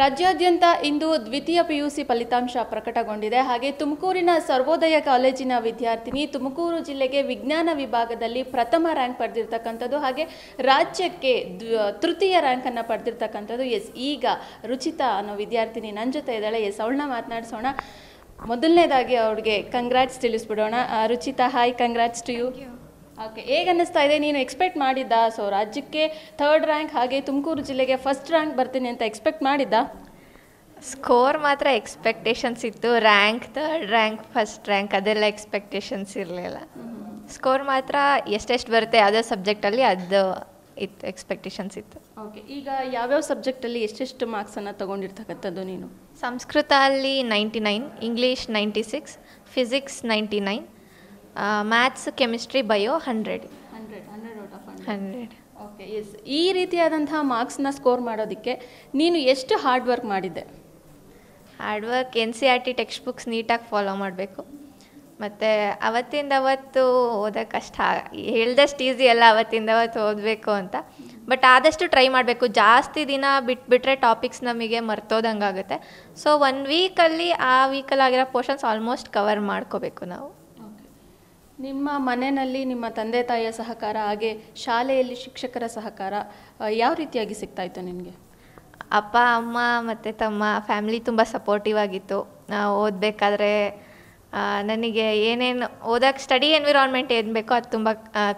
ರಾಜ್ಯಾದ್ಯಂತ ಇಂದು ದ್ವಿತೀಯ ಪಿಯುಸಿ ಫಲಿತಾಂಶ ಪ್ರಕಟಗೊಂಡಿದೆ ಹಾಗೆ ತುಮಕೂರಿನ ಸರ್ವೋದಯ ಕಾಲೇಜಿನ ವಿದ್ಯಾರ್ಥಿನಿ ತುಮಕೂರು ಜಿಲ್ಲೆಗೆ ವಿಜ್ಞಾನ ವಿಭಾಗದಲ್ಲಿ ಪ್ರಥಮ ರ್ಯಾಂಕ್ ಪಡೆದಿರ್ತಕ್ಕಂಥದ್ದು ಹಾಗೆ ರಾಜ್ಯಕ್ಕೆ ತೃತೀಯ ರ್ಯಾಂಕನ್ನು ಪಡೆದಿರ್ತಕ್ಕಂಥದ್ದು ಎಸ್ ಈಗ ರುಚಿತ ಅನ್ನೋ ವಿದ್ಯಾರ್ಥಿನಿ ನನ್ನ ಜೊತೆ ಇದ್ದಾಳೆ ಎಸ್ ಅವಳನ್ನ ಮಾತನಾಡಿಸೋಣ ಮೊದಲನೇದಾಗಿ ಅವ್ರಿಗೆ ಕಂಗ್ರಾಟ್ಸ್ ತಿಳಿಸ್ಬಿಡೋಣ Ruchita hi congrats to you okay ಹೇಗೆ ಅನ್ನಿಸ್ತಾ ಇದೆ ನೀನು ಎಕ್ಸ್ಪೆಕ್ಟ್ ಮಾಡಿದ್ದ ಸೊ ರಾಜ್ಯಕ್ಕೆ ಥರ್ಡ್ ರ್ಯಾಂಕ್ ಹಾಗೆ ತುಮಕೂರು ಜಿಲ್ಲೆಗೆ ಫಸ್ಟ್ ರ್ಯಾಂಕ್ ಬರ್ತೀನಿ ಅಂತ ಎಕ್ಸ್ಪೆಕ್ಟ್ ಮಾಡಿದ್ದ ಸ್ಕೋರ್ ಮಾತ್ರ ಎಕ್ಸ್ಪೆಕ್ಟೇಷನ್ಸ್ ಇತ್ತು rank third rank first rank ಅದೆಲ್ಲ ಎಕ್ಸ್ಪೆಕ್ಟೇಷನ್ಸ್ ಇರಲಿಲ್ಲ ಸ್ಕೋರ್ ಮಾತ್ರ ಎಷ್ಟೆಷ್ಟು ಬರುತ್ತೆ ಯಾವುದೇ ಸಬ್ಜೆಕ್ಟಲ್ಲಿ ಅದು ಇತ್ತು ಎಕ್ಸ್ಪೆಕ್ಟೇಷನ್ಸ್ ಇತ್ತು ಓಕೆ ಈಗ ಯಾವ್ಯಾವ ಸಬ್ಜೆಕ್ಟಲ್ಲಿ ಎಷ್ಟೆಷ್ಟು ಮಾರ್ಕ್ಸನ್ನು ತೊಗೊಂಡಿರ್ತಕ್ಕಂಥದ್ದು ನೀನು ಸಂಸ್ಕೃತ ಅಲ್ಲಿ ninety nine English ninety six physics ninety nine maths chemistry bio hundred hundred hundred out of okay yes ಈ ರೀತಿಯಾದಂತಹ ಮಾರ್ಕ್ಸ್ನ ಸ್ಕೋರ್ ಮಾಡೋದಕ್ಕೆ ನೀನು ಎಷ್ಟು ಹಾರ್ಡ್ ವರ್ಕ್ ಮಾಡಿದ್ದೆ hard work N C R T text books ನೀಟಾಗಿ ಫಾಲೋ ಮಾಡಬೇಕು ಮತ್ತು ಅವತ್ತಿಂದ ಅವತ್ತು ಓದೋಕೆ ಅಷ್ಟು ಹೇಳ್ದಷ್ಟು ಈಸಿ ಅಲ್ಲ ಅವತ್ತಿಂದ ಅವತ್ತು ಓದಬೇಕು ಅಂತ ಬಟ್ ಆದಷ್ಟು ಟ್ರೈ ಮಾಡಬೇಕು ಜಾಸ್ತಿ ದಿನ ಬಿಟ್ಬಿಟ್ರೆ ಟಾಪಿಕ್ಸ್ ನಮಗೆ ಮರ್ತೋದಂಗಾಗುತ್ತೆ ಆಗುತ್ತೆ ಸೊ ಒನ್ ವೀಕಲ್ಲಿ ಆ ವೀಕಲ್ಲಿ ಆಗಿರೋ ಪೋರ್ಷನ್ಸ್ ಆಲ್ಮೋಸ್ಟ್ ಕವರ್ ಮಾಡ್ಕೋಬೇಕು ನಾವು ನಿಮ್ಮ ಮನೆಯಲ್ಲಿ ನಿಮ್ಮ ತಂದೆ ತಾಯಿಯ ಸಹಕಾರ ಹಾಗೆ ಶಾಲೆಯಲ್ಲಿ ಶಿಕ್ಷಕರ ಸಹಕಾರ ಯಾವ ರೀತಿಯಾಗಿ ಸಿಗ್ತಾ ಇತ್ತು ನಿಮಗೆ ಅಪ್ಪ ಅಮ್ಮ ಮತ್ತು ತಮ್ಮ ಫ್ಯಾಮಿಲಿ ತುಂಬ ಸಪೋರ್ಟಿವ್ ಆಗಿತ್ತು ಓದಬೇಕಾದ್ರೆ ನನಗೆ ಏನೇನು ಓದೋಕ್ಕೆ ಸ್ಟಡಿ ಎನ್ವಿರಾನ್ಮೆಂಟ್ ಏನು ಬೇಕೋ ಅದು ತುಂಬ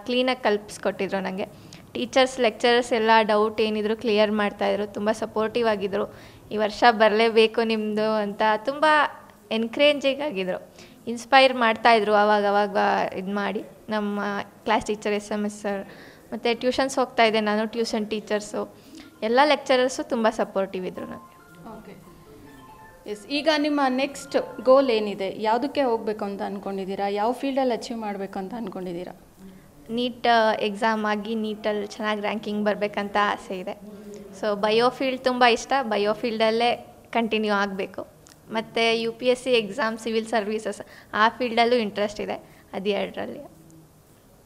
ಕ್ಲೀನಾಗಿ ಕಲ್ಪಿಸ್ಕೊಟ್ಟಿದ್ರು ನನಗೆ ಟೀಚರ್ಸ್ ಲೆಕ್ಚರರ್ಸ್ ಎಲ್ಲ ಡೌಟ್ ಏನಿದ್ರು ಕ್ಲಿಯರ್ ಮಾಡ್ತಾಯಿದ್ರು ತುಂಬ ಸಪೋರ್ಟಿವ್ ಆಗಿದ್ದರು ಈ ವರ್ಷ ಬರಲೇಬೇಕು ನಿಮ್ಮದು ಅಂತ ತುಂಬ ಎನ್ಕರೇಜಿಂಗ್ ಆಗಿದ್ದರು ಇನ್ಸ್ಪೈರ್ ಮಾಡ್ತಾಯಿದ್ರು ಅವಾಗ ಅವಾಗ ಇದು ಮಾಡಿ ನಮ್ಮ class teacher S M S sir ಮತ್ತು ಟ್ಯೂಷನ್ಸ್ ಹೋಗ್ತಾ ಇದ್ದೆ ನಾನು ಟ್ಯೂಷನ್ ಟೀಚರ್ಸು ಎಲ್ಲ ಲೆಕ್ಚರರ್ಸು ತುಂಬ ಸಪೋರ್ಟಿವ್ ಇದ್ದರು ನನಗೆ ಓಕೆ ಎಸ್ ಈಗ ನಿಮ್ಮ ನೆಕ್ಸ್ಟ್ ಗೋಲ್ ಏನಿದೆ ಯಾವುದಕ್ಕೆ ಹೋಗಬೇಕು ಅಂತ ಅಂದ್ಕೊಂಡಿದ್ದೀರಾ ಯಾವ ಫೀಲ್ಡಲ್ಲಿ ಅಚೀವ್ ಮಾಡಬೇಕು ಅಂತ ಅಂದ್ಕೊಂಡಿದ್ದೀರಾ ನೀಟ್ ಎಕ್ಸಾಮ್ ಆಗಿ ನೀಟಲ್ಲಿ ಚೆನ್ನಾಗಿ ರ್ಯಾಂಕಿಂಗ್ ಬರಬೇಕಂತ ಆಸೆ ಇದೆ ಸೊ ಬಯೋ ಫೀಲ್ಡ್ ತುಂಬ ಇಷ್ಟ ಬಯೋ ಫೀಲ್ಡಲ್ಲೇ ಕಂಟಿನ್ಯೂ ಆಗಬೇಕು ಮತ್ತು U P S C exam civil services ಆ ಫೀಲ್ಡಲ್ಲೂ ಇಂಟ್ರೆಸ್ಟ್ ಇದೆ ಅದು ಎರಡರಲ್ಲಿ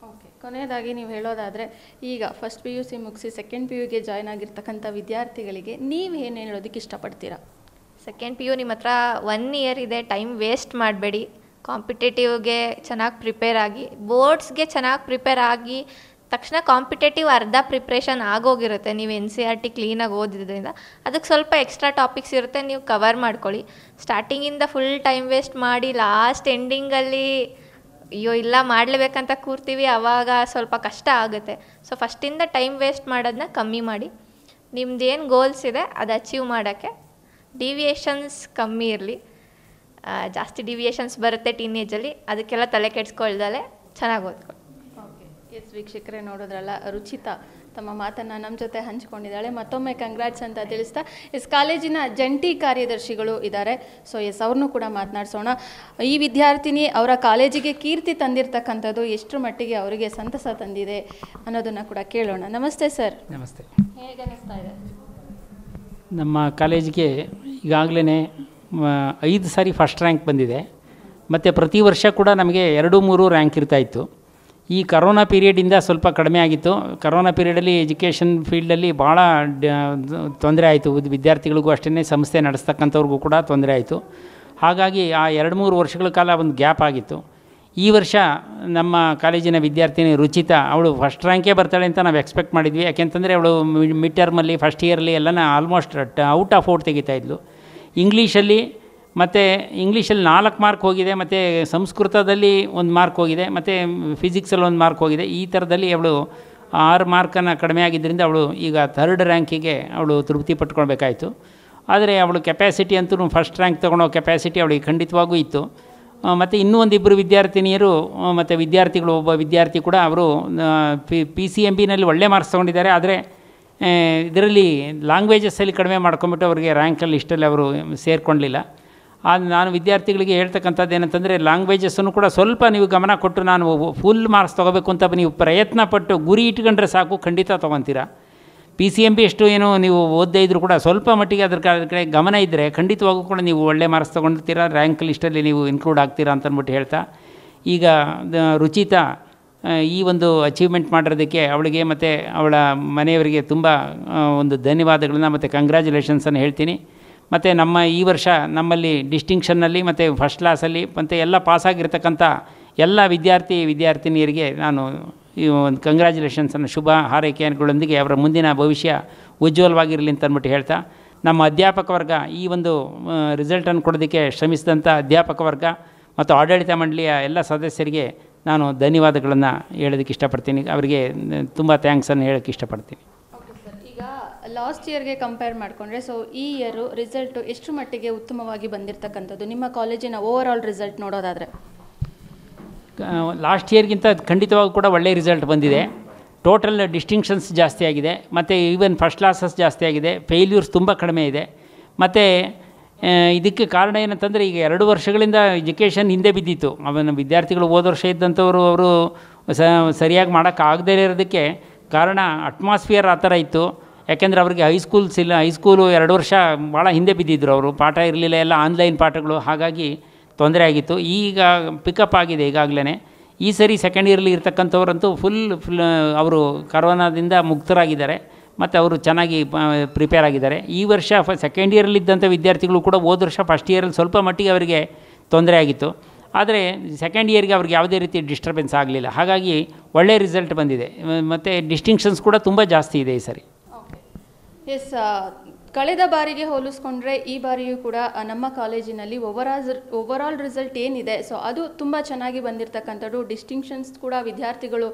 ಓಕೆ ಕೊನೆಯದಾಗಿ ನೀವು ಹೇಳೋದಾದರೆ ಈಗ ಫಸ್ಟ್ ಪಿ ಯು ಸಿ ಮುಗಿಸಿ ಸೆಕೆಂಡ್ ಪಿ ಯುಗೆ ಜಾಯ್ನ್ ಆಗಿರ್ತಕ್ಕಂಥ ವಿದ್ಯಾರ್ಥಿಗಳಿಗೆ ನೀವು ಏನು ಹೇಳೋದಕ್ಕೆ ಇಷ್ಟಪಡ್ತೀರಾ ಸೆಕೆಂಡ್ ಪಿ ಯು ನಿಮ್ಮ ಹತ್ರ ಒನ್ ಇಯರ್ ಇದೆ ಟೈಮ್ ವೇಸ್ಟ್ ಮಾಡಬೇಡಿ ಕಾಂಪಿಟೇಟಿವ್ಗೆ ಚೆನ್ನಾಗಿ ಪ್ರಿಪೇರ್ ಆಗಿ ಬೋರ್ಡ್ಸ್ಗೆ ಚೆನ್ನಾಗಿ ಪ್ರಿಪೇರ್ ಆಗಿ ತಕ್ಷಣ ಕಾಂಪಿಟೇಟಿವ್ ಅರ್ಧ ಪ್ರಿಪ್ರೇಷನ್ ಆಗೋಗಿರುತ್ತೆ ನೀವು ಎನ್ ಸಿ ಆರ್ ಟಿ ಕ್ಲೀನಾಗಿ ಓದಿದ್ರಿಂದ ಅದಕ್ಕೆ ಸ್ವಲ್ಪ ಎಕ್ಸ್ಟ್ರಾ ಟಾಪಿಕ್ಸ್ ಇರುತ್ತೆ ನೀವು ಕವರ್ ಮಾಡ್ಕೊಳ್ಳಿ ಸ್ಟಾರ್ಟಿಂಗಿಂದ ಫುಲ್ ಟೈಮ್ ವೇಸ್ಟ್ ಮಾಡಿ ಲಾಸ್ಟ್ ಎಂಡಿಂಗಲ್ಲಿ ಅಯ್ಯೋ ಇಲ್ಲ ಮಾಡಲೇಬೇಕಂತ ಕೂರ್ತೀವಿ ಆವಾಗ ಸ್ವಲ್ಪ ಕಷ್ಟ ಆಗುತ್ತೆ ಸೊ ಫಸ್ಟಿಂದ ಟೈಮ್ ವೇಸ್ಟ್ ಮಾಡೋದನ್ನ ಕಮ್ಮಿ ಮಾಡಿ ನಿಮ್ದು ಏನು ಗೋಲ್ಸ್ ಇದೆ ಅದು ಅಚೀವ್ ಮಾಡೋಕ್ಕೆ ಡಿವಿಯೇಷನ್ಸ್ ಕಮ್ಮಿ ಇರಲಿ ಜಾಸ್ತಿ ಡಿವಿಯೇಷನ್ಸ್ ಬರುತ್ತೆ ಟೀನೇಜಲ್ಲಿ ಅದಕ್ಕೆಲ್ಲ ತಲೆ ಕೆಡ್ಸ್ಕೊಳ್ದಲೇ ಚೆನ್ನಾಗಿ ಓದ್ಕೊಳ್ಳಿ ಎಸ್ ವೀಕ್ಷಕರೇ ನೋಡೋದ್ರಲ್ಲ ರುಚಿತ ತಮ್ಮ ಮಾತನ್ನು ನಮ್ಮ ಜೊತೆ ಹಂಚಿಕೊಂಡಿದ್ದಾಳೆ ಮತ್ತೊಮ್ಮೆ ಕಂಗ್ರಾಟ್ಸ್ ಅಂತ ತಿಳಿಸ್ತಾ ಎಸ್ ಕಾಲೇಜಿನ ಜಂಟಿ ಕಾರ್ಯದರ್ಶಿಗಳು ಇದ್ದಾರೆ ಸೊ ಎಸ್ ಅವ್ರನ್ನೂ ಕೂಡ ಮಾತನಾಡಿಸೋಣ ಈ ವಿದ್ಯಾರ್ಥಿನಿ ಅವರ ಕಾಲೇಜಿಗೆ ಕೀರ್ತಿ ತಂದಿರತಕ್ಕಂಥದ್ದು ಎಷ್ಟರ ಮಟ್ಟಿಗೆ ಅವರಿಗೆ ಸಂತಸ ತಂದಿದೆ ಅನ್ನೋದನ್ನು ಕೂಡ ಕೇಳೋಣ ನಮಸ್ತೆ ಸರ್ ನಮಸ್ತೆ ಹೇಗೆ ಅನ್ನಿಸ್ತಾ ಇದೆ ನಮ್ಮ ಕಾಲೇಜಿಗೆ ಈಗಾಗಲೇ ಐದು ಸಾರಿ ಫಸ್ಟ್ ರ್ಯಾಂಕ್ ಬಂದಿದೆ ಮತ್ತು ಪ್ರತಿ ವರ್ಷ ಕೂಡ ನಮಗೆ ಎರಡು ಮೂರು ರ್ಯಾಂಕ್ ಇರ್ತಾಯಿತ್ತು ಈ ಕರೋನಾ ಪೀರಿಯಡಿಂದ ಸ್ವಲ್ಪ ಕಡಿಮೆ ಆಗಿತ್ತು ಕರೋನಾ ಪೀರಿಯಡಲ್ಲಿ ಎಜುಕೇಷನ್ ಫೀಲ್ಡಲ್ಲಿ ಭಾಳ ತೊಂದರೆ ಆಯಿತು ವಿದ್ಯಾರ್ಥಿಗಳಿಗೂ ಅಷ್ಟೇ ಸಂಸ್ಥೆ ನಡೆಸ್ತಕ್ಕಂಥವ್ರಿಗೂ ಕೂಡ ತೊಂದರೆ ಆಯಿತು ಹಾಗಾಗಿ ಆ ಎರಡು ಮೂರು ವರ್ಷಗಳ ಕಾಲ ಒಂದು ಗ್ಯಾಪ್ ಆಗಿತ್ತು ಈ ವರ್ಷ ನಮ್ಮ ಕಾಲೇಜಿನ ವಿದ್ಯಾರ್ಥಿನಿ ರುಚಿತ ಅವಳು ಫಸ್ಟ್ ರ್ಯಾಂಕೇ ಬರ್ತಾಳೆ ಅಂತ ನಾವು ಎಕ್ಸ್ಪೆಕ್ಟ್ ಮಾಡಿದ್ವಿ ಯಾಕೆಂತಂದರೆ ಅವಳು ಮಿಡ್ ಟರ್ಮಲ್ಲಿ ಫಸ್ಟ್ ಇಯರಲ್ಲಿ ಎಲ್ಲನ ಆಲ್ಮೋಸ್ಟ್ ಔಟ್ ಆಫ್ ಔಟ್ ತೆಗಿತಾ ಇದ್ಲು ಇಂಗ್ಲೀಷಲ್ಲಿ ಮತ್ತು ಇಂಗ್ಲೀಷಲ್ಲಿ ನಾಲ್ಕು ಮಾರ್ಕ್ ಹೋಗಿದೆ ಮತ್ತು ಸಂಸ್ಕೃತದಲ್ಲಿ ಒಂದು ಮಾರ್ಕ್ ಹೋಗಿದೆ ಮತ್ತು ಫಿಸಿಕ್ಸಲ್ಲಿ ಒಂದು ಮಾರ್ಕ್ ಹೋಗಿದೆ ಈ ಥರದಲ್ಲಿ ಅವಳು ಆರು ಮಾರ್ಕನ್ನು ಕಡಿಮೆ ಆಗಿದ್ದರಿಂದ ಅವಳು ಈಗ ಥರ್ಡ್ ರ್ಯಾಂಕಿಗೆ ಅವಳು ತೃಪ್ತಿ ಪಟ್ಕೊಳ್ಬೇಕಾಯಿತು ಆದರೆ ಅವಳು ಕೆಪ್ಯಾಸಿಟಿ ಅಂತೂ ಫಸ್ಟ್ ರ್ಯಾಂಕ್ ತೊಗೊಳೋ ಕೆಪ್ಯಾಸಿಟಿ ಅವಳಿಗೆ ಖಂಡಿತವಾಗೂ ಇತ್ತು ಮತ್ತು ಇನ್ನೂ ಒಂದಿಬ್ಬರು ವಿದ್ಯಾರ್ಥಿನಿಯರು ಮತ್ತು ವಿದ್ಯಾರ್ಥಿಗಳು ಒಬ್ಬ ವಿದ್ಯಾರ್ಥಿ ಕೂಡ ಅವರು ಪಿ ಸಿ ಎಮ್ ಬಿನಲ್ಲಿ ಒಳ್ಳೆ ಮಾರ್ಕ್ಸ್ ತೊಗೊಂಡಿದ್ದಾರೆ ಆದರೆ ಇದರಲ್ಲಿ ಲ್ಯಾಂಗ್ವೇಜಸ್ಸಲ್ಲಿ ಕಡಿಮೆ ಮಾಡ್ಕೊಂಬಿಟ್ಟು ಅವರಿಗೆ ರ್ಯಾಂಕಲ್ಲಿ ಇಷ್ಟಲ್ಲಿ ಅವರು ಸೇರಿಕೊಂಡಿಲ್ಲ ಅದು ನಾನು ವಿದ್ಯಾರ್ಥಿಗಳಿಗೆ ಹೇಳ್ತಕ್ಕಂಥದ್ದು ಏನಂತಂದರೆ ಲ್ಯಾಂಗ್ವೇಜಸ್ಸನ್ನು ಕೂಡ ಸ್ವಲ್ಪ ನೀವು ಗಮನ ಕೊಟ್ಟು ನಾನು ಫುಲ್ ಮಾರ್ಕ್ಸ್ ತೊಗೋಬೇಕು ಅಂತ ನೀವು ಪ್ರಯತ್ನ ಪಟ್ಟು ಗುರಿ ಇಟ್ಕೊಂಡ್ರೆ ಸಾಕು ಖಂಡಿತ ತೊಗೊತೀರಾ ಪಿ ಸಿ ಎಮ್ ಬಿ ಎಷ್ಟು ಏನು ನೀವು ಓದ್ದೇ ಇದ್ದರೂ ಕೂಡ ಸ್ವಲ್ಪ ಮಟ್ಟಿಗೆ ಅದ್ರ ಕಡೆ ಗಮನ ಇದ್ದರೆ ಖಂಡಿತವಾಗೂ ಕೂಡ ನೀವು ಒಳ್ಳೆ ಮಾರ್ಕ್ಸ್ ತೊಗೊಂಡಿರ್ತೀರಾ ರ್ಯಾಂಕ್ ಲಿಸ್ಟಲ್ಲಿ ನೀವು ಇನ್ಕ್ಲೂಡ್ ಆಗ್ತೀರಾ ಅಂತಂದ್ಬಿಟ್ಟು ಹೇಳ್ತಾ ಈಗ ರುಚಿತಾ ಈ ಒಂದು ಅಚೀವ್ಮೆಂಟ್ ಮಾಡಿರೋದಕ್ಕೆ ಅವಳಿಗೆ ಮತ್ತು ಅವಳ ಮನೆಯವರಿಗೆ ತುಂಬ ಒಂದು ಧನ್ಯವಾದಗಳನ್ನ ಮತ್ತು ಕಂಗ್ರ್ಯಾಚುಲೇಷನ್ಸನ್ನು ಹೇಳ್ತೀನಿ ಮತ್ತು ನಮ್ಮ ಈ ವರ್ಷ ನಮ್ಮಲ್ಲಿ ಡಿಸ್ಟಿಂಕ್ಷನ್ನಲ್ಲಿ ಮತ್ತು ಫಸ್ಟ್ ಕ್ಲಾಸಲ್ಲಿ ಮತ್ತು ಎಲ್ಲ ಪಾಸಾಗಿರ್ತಕ್ಕಂಥ ಎಲ್ಲ ವಿದ್ಯಾರ್ಥಿ ವಿದ್ಯಾರ್ಥಿನಿಯರಿಗೆ ನಾನು ಈ ಒಂದು ಕಂಗ್ರ್ಯಾಚುಲೇಷನ್ಸನ್ನು ಶುಭ ಹಾರೈಕೆಗಳೊಂದಿಗೆ ಅವರ ಮುಂದಿನ ಭವಿಷ್ಯ ಉಜ್ವಲವಾಗಿರಲಿ ಅಂತ ಅಂದ್ಬಿಟ್ಟು ಹೇಳ್ತಾ ನಮ್ಮ ಅಧ್ಯಾಪಕ ವರ್ಗ ಈ ಒಂದು ರಿಸಲ್ಟನ್ನು ಕೊಡೋದಕ್ಕೆ ಶ್ರಮಿಸಿದಂಥ ಅಧ್ಯಾಪಕ ವರ್ಗ ಮತ್ತು ಆಡಳಿತ ಮಂಡಳಿಯ ಎಲ್ಲ ಸದಸ್ಯರಿಗೆ ನಾನು ಧನ್ಯವಾದಗಳನ್ನು ಹೇಳೋದಕ್ಕೆ ಇಷ್ಟಪಡ್ತೀನಿ ಅವರಿಗೆ ತುಂಬ ಥ್ಯಾಂಕ್ಸನ್ನು ಹೇಳೋಕ್ಕೆ ಇಷ್ಟಪಡ್ತೀನಿ ಲಾಸ್ಟ್ ಇಯರ್ಗೆ ಕಂಪೇರ್ ಮಾಡಿಕೊಂಡ್ರೆ ಸೊ ಈ ಇಯರು ರಿಸಲ್ಟ್ ಎಷ್ಟು ಮಟ್ಟಿಗೆ ಉತ್ತಮವಾಗಿ ಬಂದಿರತಕ್ಕಂಥದ್ದು ನಿಮ್ಮ ಕಾಲೇಜಿನ ಓವರ್ ಆಲ್ ರಿಸಲ್ಟ್ ನೋಡೋದಾದರೆ ಲಾಸ್ಟ್ ಇಯರ್ಗಿಂತ ಖಂಡಿತವಾಗೂ ಕೂಡ ಒಳ್ಳೆಯ ರಿಸಲ್ಟ್ ಬಂದಿದೆ ಟೋಟಲ್ ಡಿಸ್ಟಿಂಕ್ಷನ್ಸ್ ಜಾಸ್ತಿ ಆಗಿದೆ ಮತ್ತು ಈವನ್ ಫಸ್ಟ್ ಕ್ಲಾಸಸ್ ಜಾಸ್ತಿ ಆಗಿದೆ ಫೇಲ್ಯೂರ್ಸ್ ತುಂಬ ಕಡಿಮೆ ಇದೆ ಮತ್ತು ಇದಕ್ಕೆ ಕಾರಣ ಏನಂತಂದರೆ ಈಗ ಎರಡು ವರ್ಷಗಳಿಂದ ಎಜುಕೇಷನ್ ಹಿಂದೆ ಬಿದ್ದಿತ್ತು ಅವನ ವಿದ್ಯಾರ್ಥಿಗಳು ಹೋದ ವರ್ಷ ಇದ್ದಂಥವರು ಅವರು ಸರಿಯಾಗಿ ಮಾಡೋಕ್ಕಾಗದೇ ಇರೋದಕ್ಕೆ ಕಾರಣ ಅಟ್ಮಾಸ್ಫಿಯರ್ ಆ ಥರ ಇತ್ತು ಯಾಕೆಂದರೆ ಅವ್ರಿಗೆ ಹೈಸ್ಕೂಲ್ಸ್ ಇಲ್ಲ ಹೈಸ್ಕೂಲು ಎರಡು ವರ್ಷ ಭಾಳ ಹಿಂದೆ ಬಿದ್ದಿದ್ರು ಅವರು ಪಾಠ ಇರಲಿಲ್ಲ ಎಲ್ಲ ಆನ್ಲೈನ್ ಪಾಠಗಳು ಹಾಗಾಗಿ ತೊಂದರೆ ಆಗಿತ್ತು ಈಗ ಪಿಕಪ್ ಆಗಿದೆ ಈಗಾಗಲೇ ಈ ಸರಿ ಸೆಕೆಂಡ್ ಇಯರ್ಲಿ ಇರ್ತಕ್ಕಂಥವ್ರಂತೂ ಫುಲ್ ಫುಲ್ ಅವರು ಕರೋನಾದಿಂದ ಮುಕ್ತರಾಗಿದ್ದಾರೆ ಮತ್ತು ಅವರು ಚೆನ್ನಾಗಿ ಪ್ರಿಪೇರ್ ಆಗಿದ್ದಾರೆ ಈ ವರ್ಷ ಫ ಸೆಕೆಂಡ್ ಇಯರಲ್ಲಿದ್ದಂಥ ವಿದ್ಯಾರ್ಥಿಗಳು ಕೂಡ ಹೋದ ವರ್ಷ ಫಸ್ಟ್ ಇಯರಲ್ಲಿ ಸ್ವಲ್ಪ ಮಟ್ಟಿಗೆ ಅವರಿಗೆ ತೊಂದರೆ ಆಗಿತ್ತು ಆದರೆ ಸೆಕೆಂಡ್ ಇಯರ್ಗೆ ಅವ್ರಿಗೆ ಯಾವುದೇ ರೀತಿ ಡಿಸ್ಟರ್ಬೆನ್ಸ್ ಆಗಲಿಲ್ಲ ಹಾಗಾಗಿ ಒಳ್ಳೆಯ ರಿಸಲ್ಟ್ ಬಂದಿದೆ ಮತ್ತು ಡಿಸ್ಟಿಂಕ್ಷನ್ಸ್ ಕೂಡ ತುಂಬ ಜಾಸ್ತಿ ಇದೆ ಈ ಸರಿ ಎಸ್ ಕಳೆದ ಬಾರಿಗೆ ಹೋಲಿಸ್ಕೊಂಡ್ರೆ ಈ ಬಾರಿಯೂ ಕೂಡ ನಮ್ಮ ಕಾಲೇಜಿನಲ್ಲಿ ಓವರಾಲ್ ಆಲ್ ರಿಸಲ್ಟ್ ಏನಿದೆ ಸೊ ಅದು ತುಂಬ ಚೆನ್ನಾಗಿ ಬಂದಿರತಕ್ಕಂಥದ್ದು ಡಿಸ್ಟಿಂಕ್ಷನ್ಸ್ ಕೂಡ ವಿದ್ಯಾರ್ಥಿಗಳು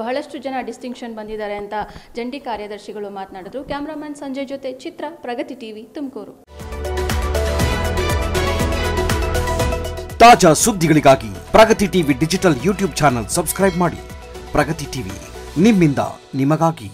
ಬಹಳಷ್ಟು ಜನ ಡಿಸ್ಟಿಂಕ್ಷನ್ ಬಂದಿದ್ದಾರೆ ಅಂತ ಜಂಟಿ ಕಾರ್ಯದರ್ಶಿಗಳು ಮಾತನಾಡಿದ್ರು ಕ್ಯಾಮ್ರಾಮನ್ ಸಂಜಯ್ ಜೊತೆ ಚಿತ್ರ ಪ್ರಗತಿ ಟಿವಿ ತುಮಕೂರು ತಾಜಾ ಸುದ್ದಿಗಳಿಗಾಗಿ Pragati TV digital YouTube channel subscribe ಮಾಡಿ ಪ್ರಗತಿ ಟಿವಿ ನಿಮ್ಮಿಂದ ನಿಮಗಾಗಿ